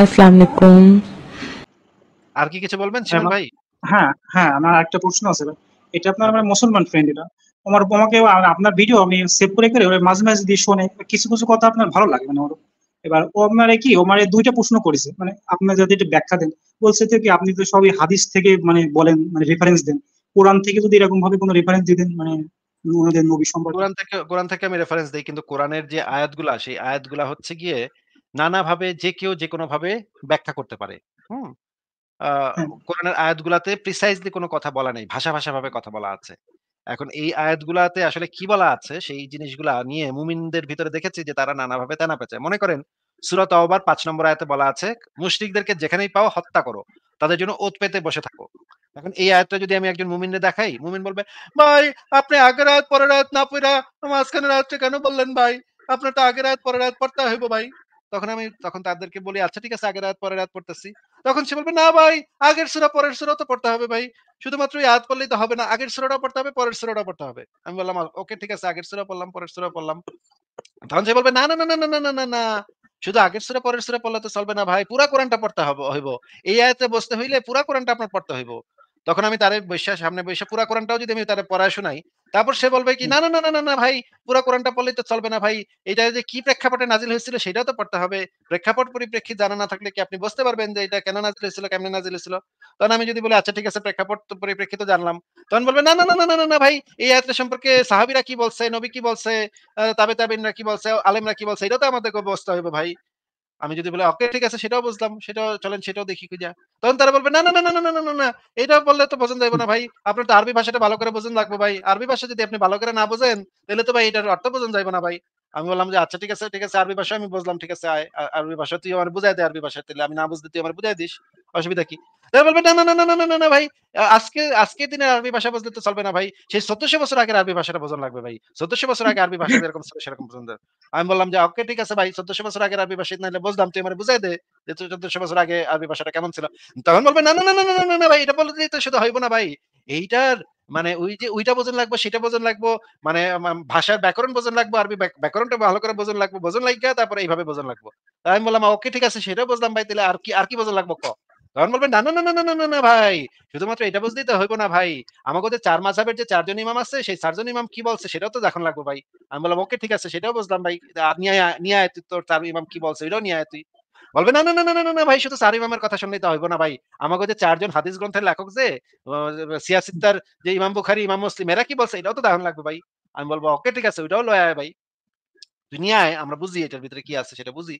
আসসালামু আলাইকুম আর কি কিছু বলবেন ভাই হ্যাঁ হ্যাঁ আমার একটা প্রশ্ন আছে এটা আপনার আমার মুসলমান ফ্রেন্ড এটা আমার আমাকে আপনার ভিডিও আমি সেভ করে করে মাঝে মাঝে দিয়ে শোনে কিছু কিছু কথা আপনার ভালো লাগে মানে ওর এবার ও আপনার কি দুইটা প্রশ্ন করেছে মানে আপনার যদি এটা ব্যাখ্যা দেন বলছে তো কি আপনি তো সবই হাদিস থেকে মানে বলেন মানে রেফারেন্স দেন কোরআন থেকে যদি এরকম ভাবে কোনো রেফারেন্স দিতেন মানে ওনাদের নবী সম্পর্কে কোরআন থেকে কোরআন থেকে আমি রেফারেন্স দেই কিন্তু কোরআনের যে আয়াতগুলো আছে আয়াতগুলো হচ্ছে গিয়ে নানাভাবে যে কেউ যে কোনোভাবে ব্যাখ্যা করতে পারে হুম হ্যাঁ। কোরআনের আয়াতগুলাতে প্রিসাইজলি কোনো কথা বলা নেই ভাষা ভাষা ভাবে কথা বলা আছে এখন এই আয়াতগুলাতে আসলে কি বলা আছে সেই জিনিসগুলা নিয়ে মুমিনদের ভিতরে দেখেছি যে তারা নানাভাবে তেনা পেছে মনে করেন সুরত আবার পাঁচ নম্বর আয়াতে বলা আছে মুশরিকদেরকে যেখানেই পাও হত্যা করো তাদের জন্য ওত পেতে বসে থাকো এখন এই আয়াতটা যদি আমি একজন মুমিনরে দেখাই মুমিন বলবে ভাই আপনি আগের রাত পরের রাত না পড়া মাঝখানে রাত্রে কেন বললেন ভাই আপনার তো আগের রাত পরের রাত পড়তে হইব ভাই তখন আমি তখন তাদেরকে বলি আচ্ছা ঠিক আছে আগের রাত পরের রাত পড়তেছি তখন সে বলবে না ভাই আগের সুরা পরের সুরা তো পড়তে হবে ভাই শুধুমাত্র ইয়াদ পড়লেই তো হবে না আগের সুরাটা পড়তে হবে পরের সুরাটা পড়তে হবে আমি বললাম ওকে ঠিক আছে আগের সুরা পড়লাম পরের সুরা পড়লাম তখন সে বলবে না না না না না না না না না শুধু আগের সুরা পরের সুরা পড়লে তো চলবে না ভাই পুরা কোরআনটা পড়তে হবে হইব এই আয়াতে বসতে হইলে পুরা কোরআনটা আপনার পড়তে হইব তখন আমি তারে বৈশা সামনে বৈশা পুরা কোরআনটাও যদি আমি তারে পড়া শোনাই তারপর সে বলবে কি না না না না না ভাই পুরো কোরআনটা পড়লেই তো চলবে না ভাই এটা যে কি প্রেক্ষাপটে নাজিল হয়েছিল সেটাও তো পড়তে হবে প্রেক্ষাপট পরিপ্রেক্ষিত জানা না থাকলে কি আপনি বুঝতে পারবেন যে এটা কেন নাজিল হয়েছিল কেমনে নাজিল হয়েছিল তখন আমি যদি বলি আচ্ছা ঠিক আছে প্রেক্ষাপট পরিপ্রেক্ষিত জানলাম তখন বলবে না না না না না না ভাই এই আয়াতের সম্পর্কে সাহাবিরা কি বলছে নবী কি বলছে তাবে তাবিনরা কি বলছে আলেমরা কি বলছে এটা তো আমাদের বুঝতে হবে ভাই আমি যদি বলে ওকে ঠিক আছে সেটাও বুঝলাম সেটাও চলেন সেটাও দেখি খুঁজা তখন তারা বলবে না না না না না না না না এটা বললে তো বোঝেন যাবে না ভাই আপনার তো আরবি ভাষাটা ভালো করে বোঝেন লাগবে ভাই আরবি ভাষা যদি আপনি ভালো করে না বোঝেন তাহলে তো ভাই এটার অর্থ বোঝেন যাবে না ভাই আমি বললাম যে আচ্ছা ঠিক আছে ঠিক আছে আরবি ভাষা আমি বুঝলাম ঠিক আছে আরবি ভাষা তুই আমার বুঝাই দে আরবি ভাষা তাহলে আমি না বুঝতে তুই আমার বুঝাই দিস অসুবিধা কি বলবে না না না না না না ভাই আজকে আজকে আরবি ভাষা বুঝলে তো চলবে না ভাই সেই বছর আগের আরবি ভাষাটা বোঝন লাগবে ভাই বছর আগে আরবি ভাষা যেরকম সেরকম পছন্দ আমি বললাম যে ওকে ঠিক আছে ভাই বছর আগের আরবি ভাষা নাহলে বুঝলাম তুই আমার বুঝাই দে যে চোদ্দশো বছর আগে আরবি ভাষাটা কেমন ছিল তখন বলবে না না না না না না ভাই এটা তো হইব না ভাই এইটার মানে ওই যে ওইটা বোঝন লাগবো সেটা বোঝন লাগবো মানে ভাষার ব্যাকরণ বোঝন লাগবো আরবি ব্যাকরণটা ভালো করে বোঝন লাগবো বোঝন লাগবে তারপরে এইভাবে বোঝন লাগবো তাই আমি বললাম ওকে ঠিক আছে সেটা বুঝলাম ভাই তাহলে আর কি আর কি বোঝন লাগবো ক তখন বলবেন না না না না না না ভাই শুধুমাত্র এটা বুঝতেই তো হইব না ভাই আমাকে যে চার মাসাবের যে চারজন ইমাম আছে সেই চারজন ইমাম কি বলছে সেটাও তো দেখান লাগবো ভাই আমি বললাম ওকে ঠিক আছে সেটাও বুঝলাম ভাই নিয়ে আয় তুই তোর চার ইমাম কি বলছে ওইটাও নিয়ে আয় তুই বলবে না না না না না না ভাই শুধু চার ইমামের কথা শুনলেই তো হইব না ভাই আমাকে যে চারজন হাদিস গ্রন্থের লেখক যে সিয়াসিদ্দার যে ইমাম বুখারি ইমাম মুসলিম এরা কি বলছে এটাও তো দেখান লাগবে ভাই আমি বলবো ওকে ঠিক আছে ওইটাও লয় আয় ভাই তুই নিয়ে আয় আমরা বুঝি এটার ভিতরে কি আছে সেটা বুঝি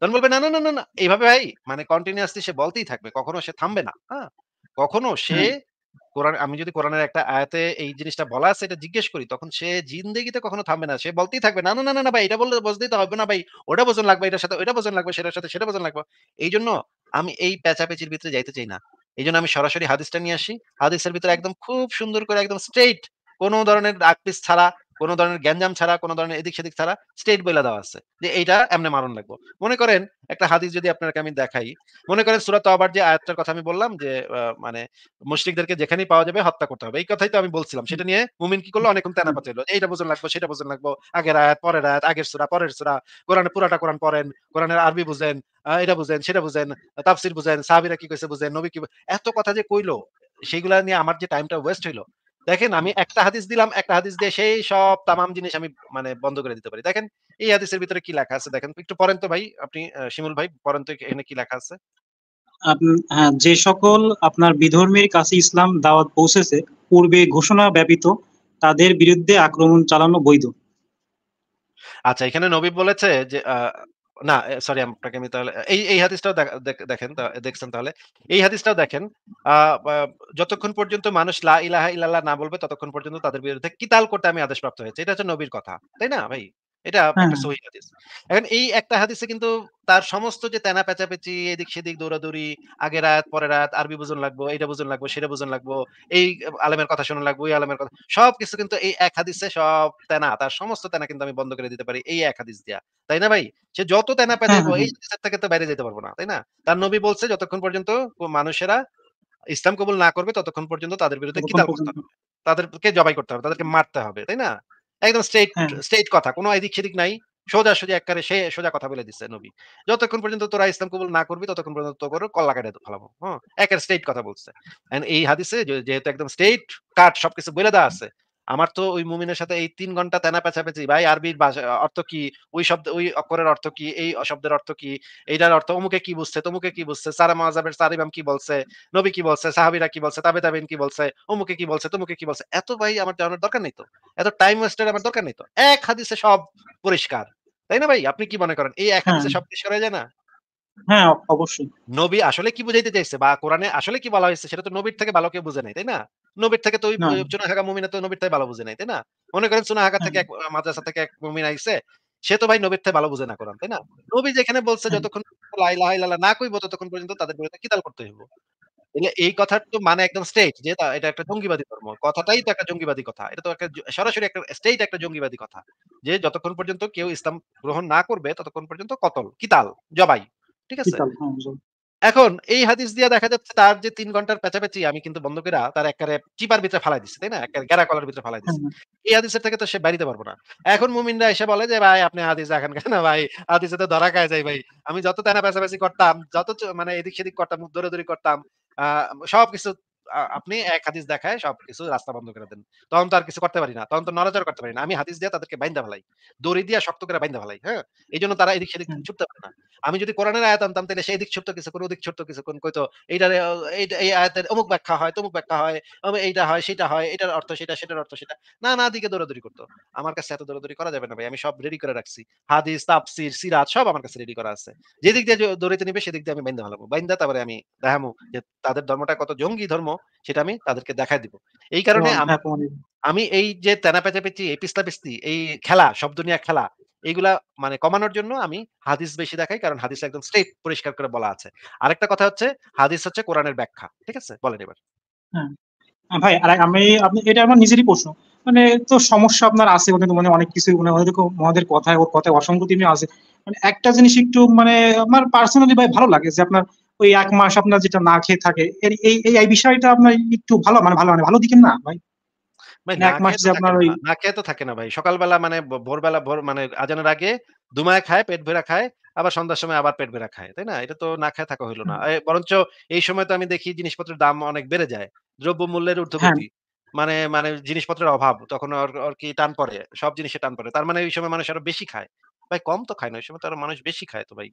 তখন বলবে না না না না এইভাবে ভাই মানে কন্টিনিউয়াসলি সে বলতেই থাকবে কখনো সে থামবে না হ্যাঁ কখনো সে কোরআন আমি যদি কোরআনের একটা আয়াতে এই জিনিসটা বলা আছে এটা জিজ্ঞেস করি তখন সে জিন্দেগিতে কখনো থামবে না সে বলতেই থাকবে না না না না ভাই এটা বললে বোঝ দিতে হবে না ভাই ওটা বোঝন লাগবে এটার সাথে ওটা বোঝন লাগবে সেটার সাথে সেটা বোঝন লাগবে এই জন্য আমি এই পেঁচাপেচির ভিতরে যাইতে চাই না এই জন্য আমি সরাসরি হাদিসটা নিয়ে আসি হাদিসের ভিতরে একদম খুব সুন্দর করে একদম স্ট্রেইট কোনো ধরনের আকপিস ছাড়া কোনো ধরনের গ্যাঞ্জাম ছাড়া কোনো ধরনের এদিক সেদিক ছাড়া স্টেট বইলা দেওয়া আছে যে এইটা এমনি মারণ লাগবো মনে করেন একটা হাদিস যদি আপনাকে আমি দেখাই মনে করেন সুরাত আবার যে আয়াতটার কথা আমি বললাম যে মানে মুশরিকদেরকে যেখানেই পাওয়া যাবে হত্যা করতে হবে এই কথাই তো আমি বলছিলাম সেটা নিয়ে মুমিন কি করলো অনেক তেনা পাচাইলো এইটা বোঝানো লাগবো সেটা বোঝানো লাগবো আগের আয়াত পরের আয়াত আগের সুরা পরের সুরা কোরআনে পুরাটা কোরআন পড়েন কোরআনের আরবি বুঝেন এটা বুঝেন সেটা বুঝেন তাফসির বুঝেন সাহাবিরা কি কইছে বুঝেন নবী কি এত কথা যে কইলো সেইগুলা নিয়ে আমার যে টাইমটা ওয়েস্ট হইলো দেখেন আমি একটা হাদিস দিলাম একটা হাদিস দিয়ে সেই সব তামাম জিনিস আমি মানে বন্ধ করে দিতে পারি দেখেন এই হাদিসের ভিতরে কি লেখা আছে দেখেন একটু পড়েন তো ভাই আপনি শিমুল ভাই পড়েন তো এখানে কি লেখা আছে হ্যাঁ, যে সকল আপনার বিধর্মীর কাছে ইসলাম দাওয়াত পৌঁছেছে পূর্বে ঘোষণা ব্যাপিত তাদের বিরুদ্ধে আক্রমণ চালানো বৈধ আচ্ছা এখানে নবী বলেছে যে না সরি আপনাকে আমি তাহলে এই এই হাদিসটাও দেখেন দেখছেন তাহলে এই হাদিসটাও দেখেন যতক্ষণ পর্যন্ত মানুষ লা ইলাহা ইল্লাল্লাহ না বলবে ততক্ষণ পর্যন্ত তাদের বিরুদ্ধে কিতাল করতে আমি আদেশ প্রাপ্ত হয়েছে এটা হচ্ছে নবীর কথা তাই না ভাই এটা হ্যাঁ, একটা হ্যাঁ। সহি হাদিস এখন এই একটা হাদিসে কিন্তু তার সমস্ত যে তেনা পেঁচাপেচি এদিক সেদিক দৌড়াদৌড়ি আগে রাত পরে রাত আরবি বুঝন লাগবো এটা বুঝন লাগবো সেটা বুঝন লাগবো এই আলমের কথা শোনা লাগবো এই আলমের কথা সব কিছু কিন্তু এই এক হাদিসে সব তেনা তার সমস্ত তেনা কিন্তু আমি বন্ধ করে দিতে পারি এই এক হাদিস দিয়া তাই না ভাই সে যত তেনা হ্যাঁ, পেঁচাবো এই হাদিসের থেকে তো বাইরে যেতে পারবো না তাই না তার নবী বলছে যতক্ষণ পর্যন্ত মানুষেরা ইসলাম কবুল না করবে ততক্ষণ পর্যন্ত তাদের বিরুদ্ধে কিতাব করতে হবে তাদেরকে জবাই করতে হবে তাদেরকে মারতে হবে তাই না একদম স্ট্রেট হ্যাঁ। স্ট্রেট কথা কোনো এদিক সেদিক নাই সোজা সোজা একবারে সে সোজা কথা বলে দিচ্ছে নবী যতক্ষণ পর্যন্ত তোরা ইসলাম কবুল না করবি ততক্ষণ পর্যন্ত তো করো কল্লা কাটে ফেলাবো হ্যাঁ একের স্টেট কথা বলছে এই হাদিসে যেহেতু একদম স্টেট কাট সবকিছু বলে দেওয়া আছে আমার তো ওই মুমিনের সাথে এই তিন ঘন্টা তেনা পেঁচাপেচি ভাই আরবির অর্থ কি ওই শব্দ ওই অক্ষরের অর্থ কি এই শব্দের অর্থ কি এইটার অর্থ অমুকে কি বুঝছে তমুকে কি বুঝছে সারা মাজাবের সার ইমাম কি বলছে নবী কি বলছে সাহাবিরা কি বলছে তাবে তাবিন কি বলছে অমুকে কি বলছে তমুকে কি বলছে এত ভাই আমার জানার দরকার নেই তো এত টাইম ওয়েস্টের আমার দরকার নেই তো এক হাদিসে সব পরিষ্কার তাই না ভাই আপনি কি মনে করেন এই এক হ্যাঁ। হাদিসে সব পরিষ্কার হয়ে যায় না হ্যাঁ অবশ্যই নবী আসলে কি বুঝাইতে চাইছে বা কোরআনে আসলে কি বলা হয়েছে সেটা তো নবীর থেকে ভালো কেউ বুঝে নাই তাই না নবীর থেকে তো ওই সোনা হাগা মুমিনা তো নবীর থেকে ভালো বুঝে নাই তাই না মনে করেন সোনা হাগা হ্যাঁ। থেকে এক মাদ্রাসা থেকে এক মুমিন আইছে সে তো ভাই নবীর থেকে ভালো বুঝে না করান তাই না নবী যেখানে বলছে হ্যাঁ। যতক্ষণ লাইলা লাইলা না কইব ততক্ষণ পর্যন্ত তাদের বিরুদ্ধে কিতাল করতে হইব এলে এই কথার তো মানে একদম স্টেট যে এটা একটা জঙ্গিবাদী ধর্ম কথাটাই তো একটা জঙ্গিবাদী কথা এটা তো একটা সরাসরি একটা স্টেট একটা জঙ্গিবাদী কথা যে যতক্ষণ পর্যন্ত কেউ ইসলাম গ্রহণ না করবে ততক্ষণ পর্যন্ত কতল কিতাল জবাই ঠিক আছে এখন এই হাদিস দিয়ে দেখা যাচ্ছে তার যে তিন ঘন্টার পেঁচাপেচি আমি কিন্তু বন্ধুকেরা তার একবারে চিপার ভিতরে ফালাই দিচ্ছে তাই না একবারে গেরা কলার ভিতরে ফালাই দিচ্ছে হ্যাঁ। এই হাদিসের থেকে তো সে বাড়িতে পারবো না এখন মুমিনরা এসে বলে যে ভাই আপনি হাদিস দেখেন কেন ভাই হাদিসে তো ধরা খায় যায় ভাই আমি যত তেনা পেঁচাপেচি করতাম যত মানে এদিক সেদিক করতাম দৌড়ি করতাম আহ সবকিছু আপনি এক হাদিস দেখায় সব কিছু রাস্তা বন্ধ করে দেন তখন তো আর কিছু করতে পারি না তখন তো নড়াচড় করতে পারি না আমি হাদিস দিয়ে তাদেরকে বাইন্দা ভালাই দড়ি দিয়ে শক্ত করে বাইন্দা ভালাই হ্যাঁ এই জন্য তারা এদিক সেদিক ছুটতে পারে না আমি যদি কোরআনের আয়াত আনতাম তাহলে সেই দিক ছুটতে কিছু কোন ওদিক ছুটতে কিছু কোন কইতো এইটার এই আয়াতের অমুক ব্যাখ্যা হয় তমুক ব্যাখ্যা হয় এইটা হয় সেটা হয় এটার অর্থ সেটা সেটার অর্থ সেটা না না দিকে দৌড়াদৌড়ি করতো আমার কাছে এত দৌড়াদৌড়ি করা যাবে না ভাই আমি সব রেডি করে রাখছি হাদিস তাপসির সিরাত সব আমার কাছে রেডি করা আছে যেদিক দিয়ে দৌড়াইতে নিবে সেদিক দিয়ে আমি বাইন্দা ভালো বাইন্দা তারপরে আমি দেখামো যে তাদের ধর্মটা কত জঙ্গি ধর্ম সেটা আমি তাদেরকে দেখাই দিব এই কারণে হ্যাঁ, আমি এই যে তেনা পেঁচাপেচি এই পিস্তাপিস্তি এই খেলা সব দুনিয়া খেলা এইগুলা মানে কমানোর জন্য আমি হাদিস বেশি দেখাই কারণ হাদিস একদম স্ট্রেট পরিষ্কার করে বলা আছে আরেকটা কথা হচ্ছে হাদিস হচ্ছে কোরআনের ব্যাখ্যা ঠিক আছে বলেন এবার হ্যাঁ। ভাই আর আমি আপনি এটা আমার নিজেরই প্রশ্ন মানে তো সমস্যা আপনার আছে কিন্তু মানে অনেক কিছু মানে ওনাদের কথায় ওর কথায় অসংগতি আছে মানে একটা জিনিস একটু মানে আমার পার্সোনালি ভাই ভালো লাগে যে আপনার ওই এক মাস আপনার যেটা না খেয়ে থাকে এর এই এই বিষয়টা আপনার একটু ভালো মানে ভালো মানে ভালো দিকেন না ভাই মানে না খেয়ে তো থাকে না ভাই সকালবেলা মানে ভোরবেলা ভোর মানে আজানের আগে দুমায় খায় পেট খায় আবার সন্ধ্যার সময় আবার পেট খায় তাই না এটা তো না খায় থাকা হইলো না বরঞ্চ এই সময় তো আমি দেখি জিনিসপত্রের দাম অনেক বেড়ে যায় দ্রব্য মূল্যের হ্যাঁ। ঊর্ধ্বগতি মানে মানে জিনিসপত্রের অভাব তখন আর কি টান পড়ে সব জিনিসে টান পড়ে তার মানে ওই সময় মানুষ আরো বেশি খায় ভাই কম তো খায় না ওই সময় তো আরো মানুষ বেশি খায় তো ভাই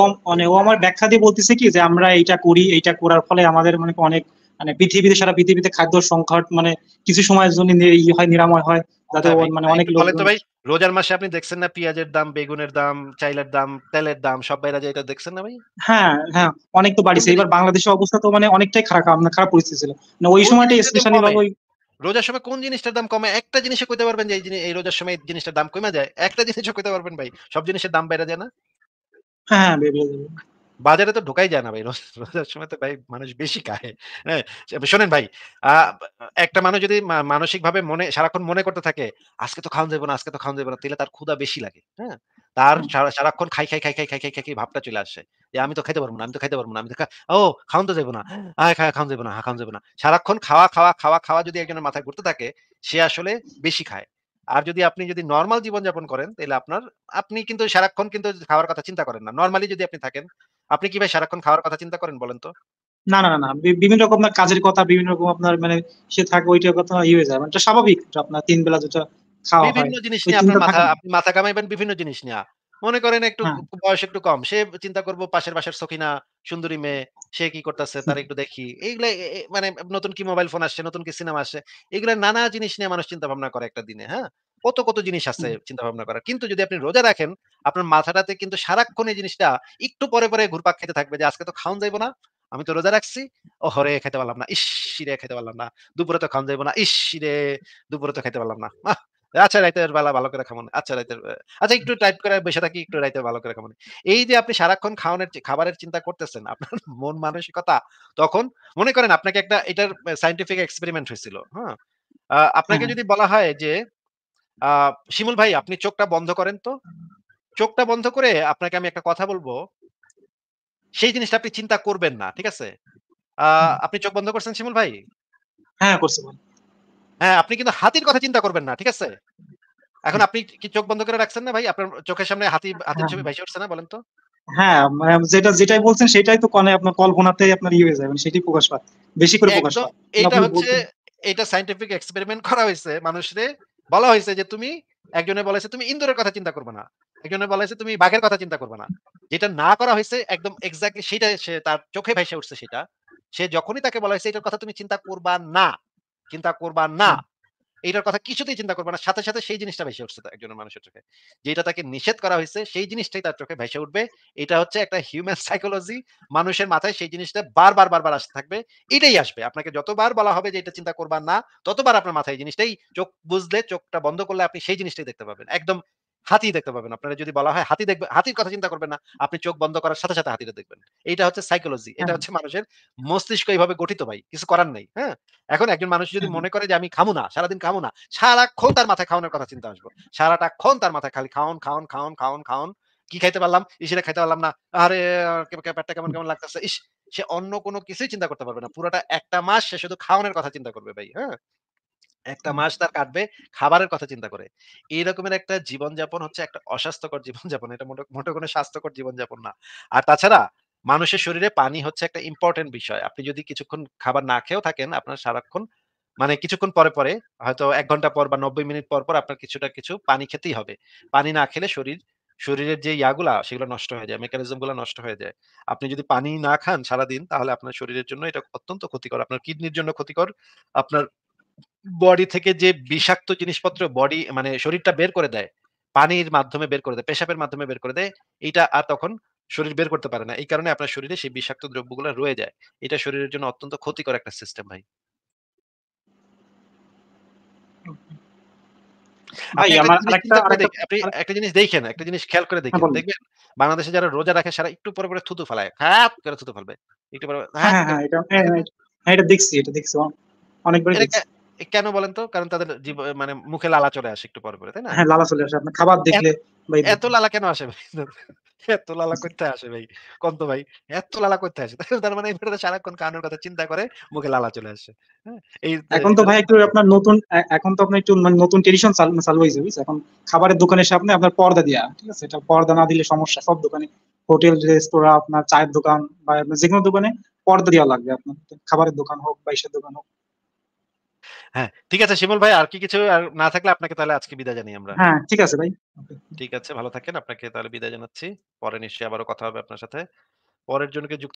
ও মানে ও আমার ব্যাখ্যা দিয়ে বলতেছে কি যে আমরা এইটা করি এইটা করার ফলে আমাদের মানে অনেক মানে পৃথিবীতে সারা পৃথিবীতে খাদ্য সংকট মানে কিছু সময়ের জন্য হয় নিরাময় হয় যাতে মানে অনেক লোক ভাই রোজার মাসে আপনি দেখছেন না পেঁয়াজের দাম বেগুনের দাম চাইলের দাম তেলের দাম সব বাইরা যায় এটা দেখছেন না ভাই হ্যাঁ হ্যাঁ অনেক তো বাড়িছে এবার বাংলাদেশের অবস্থা তো মানে অনেকটাই খারাপ খারাপ পরিস্থিতি ছিল মানে ওই সময়টা স্পেশালি ওই রোজার সময় কোন জিনিসটার দাম কমে একটা জিনিসে কইতে পারবেন যে এই রোজার সময় জিনিসটার দাম কমে যায় একটা জিনিসে কইতে পারবেন ভাই সব জিনিসের দাম বেড়ে যায় না হ্যাঁ, হ্যাঁ, বাজারে তো ঢোকাই যায় না ভাই রোজার সময় তো ভাই মানুষ বেশি খায় হ্যাঁ আচ্ছা, শোনেন ভাই একটা মানুষ যদি মানসিক ভাবে মনে সারাক্ষণ মনে করতে থাকে আজকে তো খাওয়া যাবে না আজকে তো খাওয়া যাবে না তাহলে তার ক্ষুদা বেশি লাগে হ্যাঁ তার সারাক্ষণ খাই খাই খাই খাই খাই খাই খাই খাই ভাবটা চলে আসে যে আমি তো খাইতে পারবো না আমি তো খাইতে পারবো না আমি তো ও খাওয়ান তো যাবো না হ্যাঁ খাওয়া খাওয়া যাবো না হ্যাঁ খাওয়া যাবো না সারাক্ষণ খাওয়া খাওয়া খাওয়া খাওয়া যদি একজনের মাথায় ঘুরতে থাকে সে আসলে বেশি খায় আর যদি আপনি যদি নর্মাল জীবনযাপন করেন তাহলে আপনার আপনি কিন্তু সারাক্ষণ কিন্তু খাওয়ার কথা চিন্তা করেন না নর্মালি যদি আপনি থাকেন আপনি কি ভাই সারাক্ষণ খাওয়ার কথা চিন্তা করেন বলেন তো না না না বিভিন্ন রকম কাজের কথা বিভিন্ন রকম আপনার মানে সে থাকে ওইটার কথা ইয়ে হয়ে যায় মানে স্বাভাবিক আপনার তিন বেলা দুটো খাওয়া বিভিন্ন জিনিস নিয়ে আপনার মাথা আপনি মাথা কামাইবেন বিভিন্ন জিনিস নিয়ে মনে করেন একটু হ্যাঁ। বয়স একটু কম সে চিন্তা করব পাশের বাসার সখিনা সুন্দরী মেয়ে সে কি করতেছে তার একটু দেখি এইগুলা মানে নতুন কি মোবাইল ফোন আসছে নতুন কি সিনেমা আসছে এগুলা নানা জিনিস নিয়ে মানুষ চিন্তা ভাবনা করে একটা দিনে হ্যাঁ কত কত জিনিস আছে চিন্তা ভাবনা করার কিন্তু যদি আপনি রোজা রাখেন আপনার মাথাটাতে কিন্তু সারাক্ষণ এই জিনিসটা একটু পরে পরে ঘুরপাক খেতে থাকবে যে আজকে তো খাওয়ান যাইবো না আমি তো রোজা রাখছি ও হরে খেতে পারলাম না ইস রে খেতে পারলাম না দুপুরে তো খাওয়ান যাইবো না ইস রে দুপুরে তো খেতে পারলাম না আচ্ছা রাইতে বেলা ভালো করে খাবেন আচ্ছা রাইতে আচ্ছা একটু টাইপ করে বসে থাকি একটু রাইতে ভালো করে খাবেন এই যে আপনি সারাক্ষণ খাওয়ানোর খাবারের চিন্তা করতেছেন আপনার মন মানসিকতা তখন মনে করেন আপনাকে একটা এটার সাইন্টিফিক এক্সপেরিমেন্ট হয়েছিল হ্যাঁ আপনাকে যদি বলা হয় যে শিমুল ভাই আপনি চোখটা বন্ধ করেন তো চোখটা বন্ধ করে আপনাকে আমি একটা কথা বলবো সেই জিনিসটা আপনি চিন্তা করবেন না ঠিক আছে আপনি চোখ বন্ধ করছেন শিমুল ভাই হ্যাঁ করছি হ্যাঁ আপনি কিন্তু হাতির কথা চিন্তা করবেন না ঠিক আছে হ্যাঁ। এখন আপনি কি চোখ বন্ধ করে রাখছেন না ভাই আপনার চোখের সামনে হাতি হ্যাঁ, হাতির ছবি হ্যাঁ। ভাসে উঠছে না বলেন তো হ্যাঁ যেটা যেটাই বলছেন সেটাই তো আপনার কল্পনাতেই আপনার ইয়ে হয়ে সেটাই প্রকাশ পায় বেশি করে প্রকাশ পায় এটা হচ্ছে এটা এক্সপেরিমেন্ট করা হয়েছে মানুষরে বলা হয়েছে যে তুমি একজনে বলেছে তুমি ইন্দোরের কথা চিন্তা করবে না একজনে বলেছে তুমি বাঘের কথা চিন্তা করবে না যেটা না করা হয়েছে একদম এক্স্যাক্টলি সেটা সে তার চোখে ভেসে উঠছে সেটা সে যখনই তাকে বলা হয়েছে এটার কথা তুমি চিন্তা করবা না চিন্তা করবা না এইটার কথা কিছুতেই চিন্তা করবে না সাথে সাথে সেই জিনিসটা ভেসে উঠছে একজনের মানুষের চোখে যেটা তাকে নিষেধ করা হয়েছে সেই জিনিসটাই তার চোখে ভেসে উঠবে এটা হচ্ছে একটা হিউম্যান সাইকোলজি মানুষের মাথায় সেই জিনিসটা বারবার বারবার আসতে থাকবে এটাই আসবে আপনাকে যতবার বলা হবে যে এটা চিন্তা করবা না ততবার আপনার মাথায় এই জিনিসটাই চোখ বুঝলে চোখটা বন্ধ করলে আপনি সেই জিনিসটাই দেখতে পাবেন একদম হাতি দেখতে পাবেন আপনারা যদি বলা হয় হাতি দেখবেন হাতির কথা চিন্তা করবেন না আপনি চোখ বন্ধ করার সাথে সাথে হাতিটা দেখবেন এটা হচ্ছে হ্যাঁ। সাইকোলজি এটা হচ্ছে মানুষের মস্তিষ্ক এইভাবে গঠিত ভাই কিছু করার নাই হ্যাঁ এখন একজন মানুষ যদি মনে করে যে আমি খামু না সারাদিন খামু না সারাক্ষণ তার মাথায় খাওয়ানোর কথা চিন্তা আসবো সারাটা ক্ষণ তার মাথায় খালি খাওন খাওন খাওন খাওন খাওন কি খাইতে পারলাম ইসিটা খাইতে পারলাম না আরে পেটটা কেমন কেমন লাগতেছে ইস সে অন্য কোনো কিছুই চিন্তা করতে পারবে না পুরোটা একটা মাস সে শুধু খাওয়ানোর কথা চিন্তা করবে ভাই হ্যাঁ একটা মাস তার কাটবে খাবারের কথা চিন্তা করে এই রকমের একটা জীবনযাপন হচ্ছে একটা অস্বাস্থ্যকর জীবনযাপন এটা মোটো কোনো স্বাস্থ্যকর জীবনযাপন না আর তাছাড়া মানুষের শরীরে পানি হচ্ছে একটা ইম্পর্টেন্ট বিষয় আপনি যদি কিছুক্ষণ খাবার না খেয়েও থাকেন আপনার সারাক্ষণ মানে কিছুক্ষণ পরে পরে হয়তো এক ঘন্টা পর বা নব্বই মিনিট পর পর আপনার কিছুটা কিছু পানি খেতেই হবে পানি না খেলে শরীর শরীরের যে ইয়াগুলা সেগুলো নষ্ট হয়ে যায় মেকানিজম গুলো নষ্ট হয়ে যায় আপনি যদি পানি না খান সারাদিন তাহলে আপনার শরীরের জন্য এটা অত্যন্ত ক্ষতিকর আপনার কিডনির জন্য ক্ষতিকর আপনার বডি থেকে যে বিষাক্ত জিনিসপত্র বডি মানে শরীরটা বের করে দেয় পানির মাধ্যমে বের করে দেয় পেশাবের মাধ্যমে বের করে দেয় এটা আর তখন শরীর বের করতে পারে না এই কারণে আপনার শরীরে সেই বিষাক্ত দ্রব্যগুলো রয়ে যায় এটা শরীরের জন্য অত্যন্ত ক্ষতিকর একটা সিস্টেম ভাই একটা জিনিস দেখেন একটা জিনিস খেয়াল করে দেখেন হ্যাঁ, দেখবেন বাংলাদেশে যারা রোজা রাখে সারা একটু পরে পরে থুতু ফেলায় হ্যাঁ করে থুতু ফেলবে একটু পরে হ্যাঁ হ্যাঁ, হ্যাঁ হ্যাঁ এটা দেখছি এটা দেখছি অনেকবার কেন বলেন তো কারণ তাদের মানে মুখে লালা চলে আসে একটু পরে পরে তাই না হ্যাঁ লালা চলে আসে আপনি খাবার দেখলে ভাই এত লালা কেন আসে ভাই এত লালা করতে আসে ভাই কন্ত ভাই এত লালা করতে আসে তার মানে এটা সারাক্ষণ কানের কথা চিন্তা করে মুখে লালা চলে আসে হ্যাঁ, এই এখন তো ভাই একটু আপনার নতুন এখন তো আপনি একটু মানে নতুন ট্রেডিশন চালু হয়েছে এখন খাবারের দোকানের সামনে আপনার পর্দা দিয়া ঠিক আছে এটা পর্দা না দিলে সমস্যা সব দোকানে হোটেল রেস্তোরাঁ আপনার চায়ের দোকান বা যে কোনো দোকানে পর্দা দেওয়া লাগবে আপনার খাবারের দোকান হোক বা দোকান হোক হ্যাঁ ঠিক আছে শিমুল ভাই আর কি কিছু আর না থাকলে আপনাকে তাহলে আজকে বিদায় জানাই আমরা হ্যাঁ ঠিক আছে ভাই ঠিক আছে ভালো থাকেন আপনাকে তাহলে বিদায় জানাচ্ছি পরে নিশ্চয়ই আবারও কথা হবে আপনার সাথে পরের জনকে যুক্ত